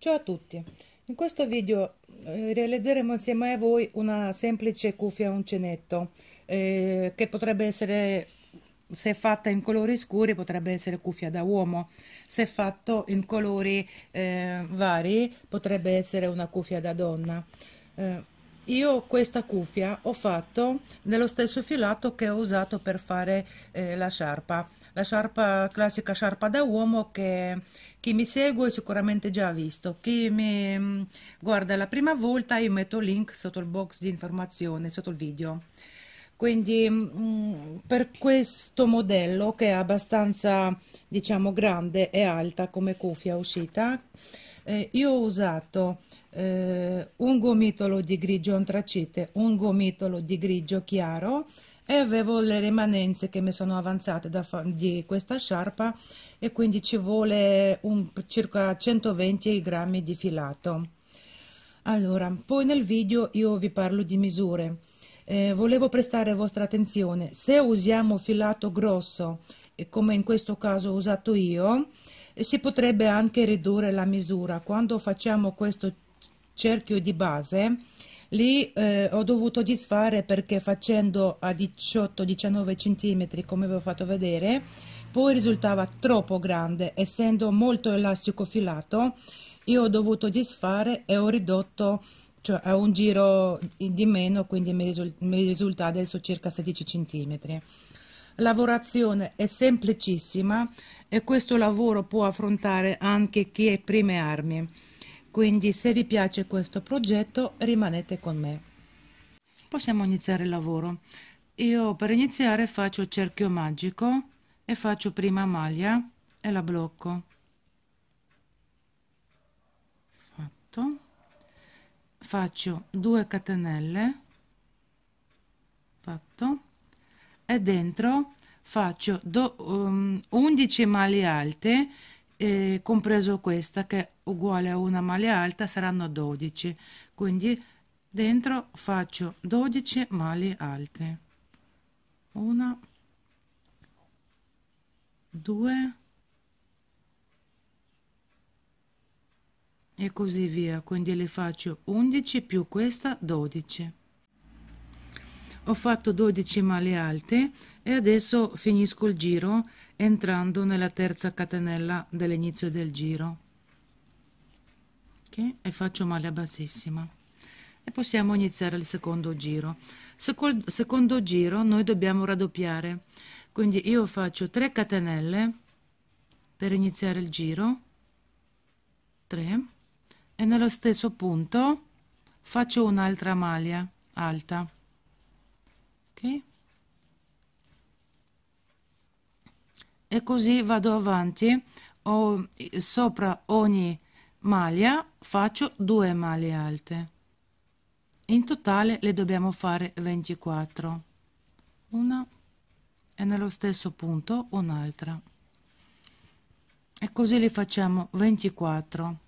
Ciao a tutti, in questo video eh, realizzeremo insieme a voi una semplice cuffia uncinetto eh, che potrebbe essere, se fatta in colori scuri, potrebbe essere cuffia da uomo, se fatto in colori eh, vari potrebbe essere una cuffia da donna. Eh, io questa cuffia ho fatto nello stesso filato che ho usato per fare eh, la sciarpa la sciarpa classica sciarpa da uomo che chi mi segue sicuramente già ha visto chi mi mm, guarda la prima volta io metto link sotto il box di informazione sotto il video quindi mh, mm, per questo modello che è abbastanza diciamo grande e alta come cuffia uscita eh, io ho usato eh, un gomitolo di grigio antracite, un gomitolo di grigio chiaro e avevo le rimanenze che mi sono avanzate da, di questa sciarpa e quindi ci vuole un, circa 120 grammi di filato. Allora, poi nel video io vi parlo di misure. Eh, volevo prestare vostra attenzione, se usiamo filato grosso, come in questo caso ho usato io, eh, si potrebbe anche ridurre la misura. Quando facciamo questo cerchio di base lì eh, ho dovuto disfare perché facendo a 18-19 cm come vi ho fatto vedere poi risultava troppo grande essendo molto elastico filato io ho dovuto disfare e ho ridotto cioè, a un giro di meno quindi mi, risul mi risulta adesso circa 16 cm lavorazione è semplicissima e questo lavoro può affrontare anche chi è prime armi quindi se vi piace questo progetto rimanete con me. Possiamo iniziare il lavoro. Io per iniziare faccio cerchio magico e faccio prima maglia e la blocco. Fatto. Faccio 2 catenelle. Fatto. E dentro faccio do, um, 11 maglie alte e compreso questa che è uguale a una maglia alta saranno 12 quindi dentro faccio 12 maglie alte una 2 e così via quindi le faccio 11 più questa 12 ho fatto 12 male alte e adesso finisco il giro entrando nella terza catenella dell'inizio del giro okay? e faccio male bassissima e possiamo iniziare il secondo giro Secol secondo giro noi dobbiamo raddoppiare quindi io faccio 3 catenelle per iniziare il giro 3 e nello stesso punto faccio un'altra maglia alta ok e così vado avanti o, sopra ogni maglia faccio 2 maglie alte in totale le dobbiamo fare 24 una e nello stesso punto un'altra e così le facciamo 24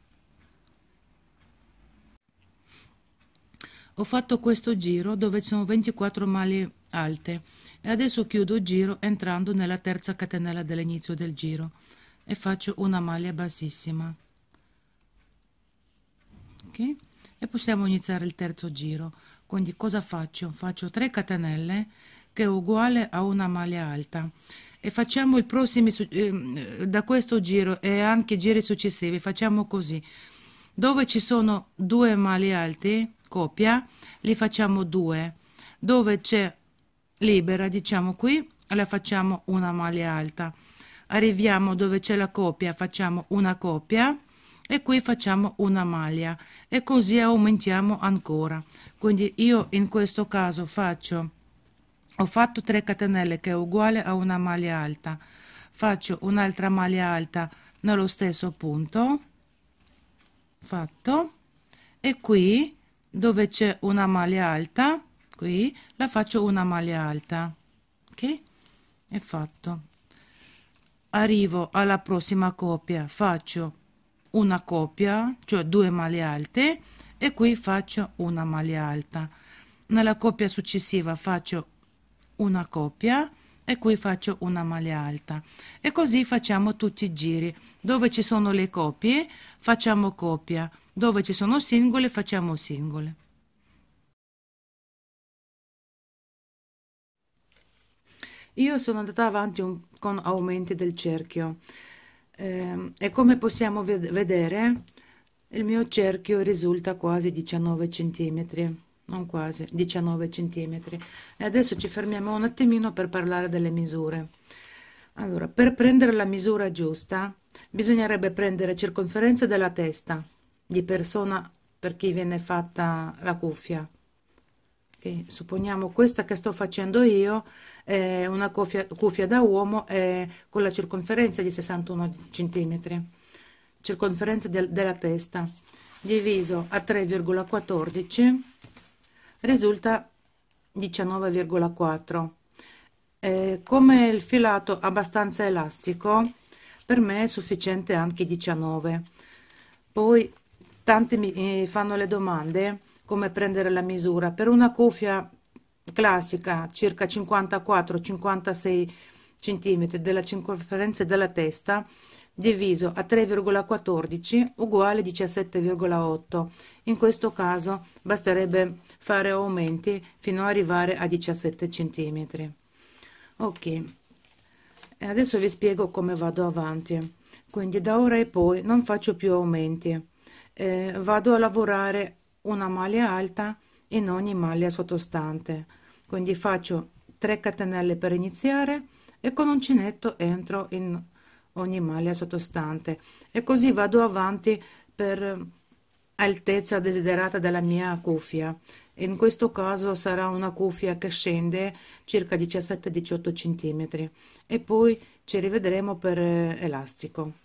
ho fatto questo giro dove sono 24 maglie alte e adesso chiudo giro entrando nella terza catenella dell'inizio del giro e faccio una maglia bassissima ok e possiamo iniziare il terzo giro quindi cosa faccio faccio 3 catenelle che è uguale a una maglia alta e facciamo i prossimi eh, da questo giro e anche giri successivi facciamo così dove ci sono due maglie alte copia li facciamo due dove c'è libera, diciamo qui, la facciamo una maglia alta. Arriviamo dove c'è la coppia, facciamo una coppia e qui facciamo una maglia e così aumentiamo ancora. Quindi io in questo caso faccio ho fatto 3 catenelle che è uguale a una maglia alta. Faccio un'altra maglia alta nello stesso punto. Fatto e qui dove c'è una maglia alta qui la faccio una maglia alta ok è fatto arrivo alla prossima coppia faccio una coppia cioè due maglie alte e qui faccio una maglia alta nella coppia successiva faccio una coppia e qui faccio una maglia alta e così facciamo tutti i giri dove ci sono le coppie facciamo coppia dove ci sono singole facciamo singole Io sono andata avanti un, con aumenti del cerchio eh, e come possiamo ved vedere il mio cerchio risulta quasi 19 cm, non quasi, 19 cm. E adesso ci fermiamo un attimino per parlare delle misure. Allora, per prendere la misura giusta bisognerebbe prendere circonferenza della testa di persona per chi viene fatta la cuffia che supponiamo questa che sto facendo io è una cuffia, cuffia da uomo eh, con la circonferenza di 61 cm, circonferenza del, della testa, diviso a 3,14 risulta 19,4. Eh, come il filato abbastanza elastico, per me è sufficiente anche 19. Poi tanti mi eh, fanno le domande come prendere la misura per una cuffia classica circa 54 56 cm della circonferenza della testa diviso a 3,14 uguale 17,8 in questo caso basterebbe fare aumenti fino ad arrivare a 17 cm ok adesso vi spiego come vado avanti quindi da ora in poi non faccio più aumenti eh, vado a lavorare una maglia alta in ogni maglia sottostante quindi faccio 3 catenelle per iniziare e con uncinetto entro in ogni maglia sottostante e così vado avanti per altezza desiderata dalla mia cuffia in questo caso sarà una cuffia che scende circa 17-18 cm e poi ci rivedremo per eh, elastico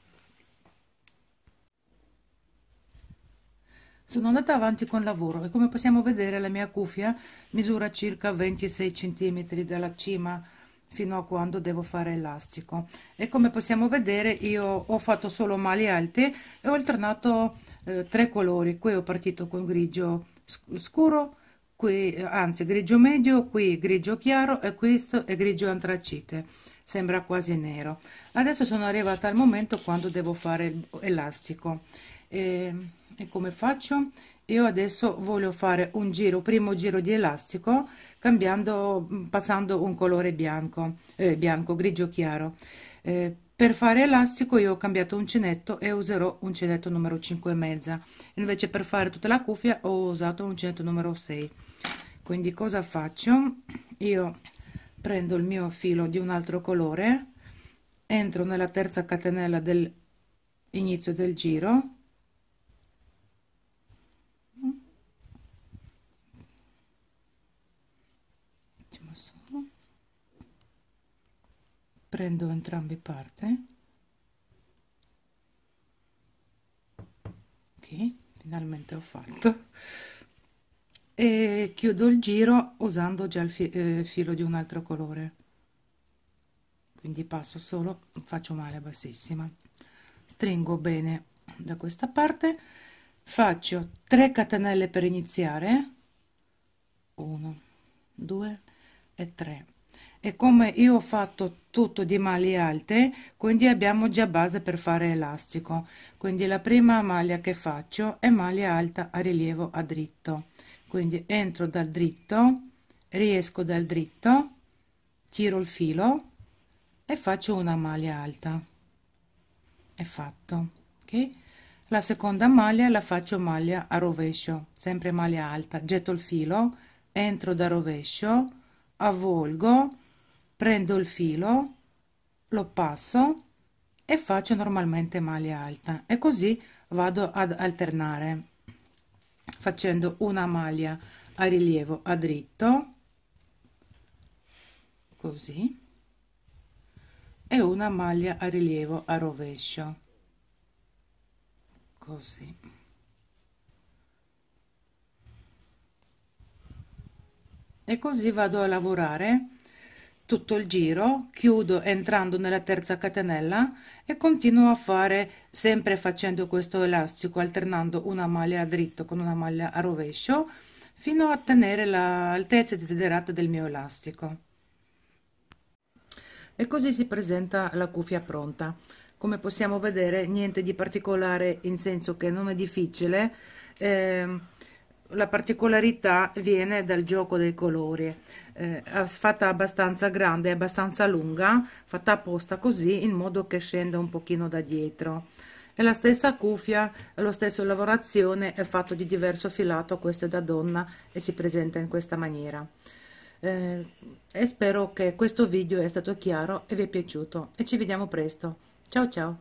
Sono andata avanti con lavoro e come possiamo vedere la mia cuffia misura circa 26 cm dalla cima fino a quando devo fare elastico e come possiamo vedere io ho fatto solo mali alte e ho alternato eh, tre colori qui ho partito con grigio scuro qui eh, anzi grigio medio qui grigio chiaro e questo è grigio antracite sembra quasi nero adesso sono arrivata al momento quando devo fare elastico e ehm, e come faccio io adesso voglio fare un giro primo giro di elastico cambiando mm, passando un colore bianco eh, bianco grigio chiaro eh, per fare elastico io ho cambiato uncinetto e userò uncinetto numero 5 e mezza invece per fare tutta la cuffia ho usato uncinetto numero 6 quindi cosa faccio io prendo il mio filo di un altro colore entro nella terza catenella dell'inizio del giro prendo entrambe parte ok finalmente ho fatto e chiudo il giro usando già il fi eh, filo di un altro colore quindi passo solo faccio male bassissima stringo bene da questa parte faccio 3 catenelle per iniziare 1 2 e 3 e come io ho fatto tutto di maglie alte quindi abbiamo già base per fare elastico quindi la prima maglia che faccio è maglia alta a rilievo a dritto quindi entro dal dritto riesco dal dritto tiro il filo e faccio una maglia alta è fatto ok la seconda maglia la faccio maglia a rovescio sempre maglia alta getto il filo entro da rovescio avvolgo prendo il filo lo passo e faccio normalmente maglia alta e così vado ad alternare facendo una maglia a rilievo a dritto così e una maglia a rilievo a rovescio così e così vado a lavorare tutto il giro chiudo entrando nella terza catenella e continuo a fare sempre facendo questo elastico alternando una maglia a dritto con una maglia a rovescio fino a ottenere l'altezza desiderata del mio elastico e così si presenta la cuffia pronta come possiamo vedere niente di particolare in senso che non è difficile eh, la particolarità viene dal gioco dei colori eh, fatta abbastanza grande abbastanza lunga fatta apposta così in modo che scenda un pochino da dietro e la stessa cuffia la stessa lavorazione è fatto di diverso filato questo è da donna e si presenta in questa maniera eh, e spero che questo video è stato chiaro e vi è piaciuto e ci vediamo presto ciao ciao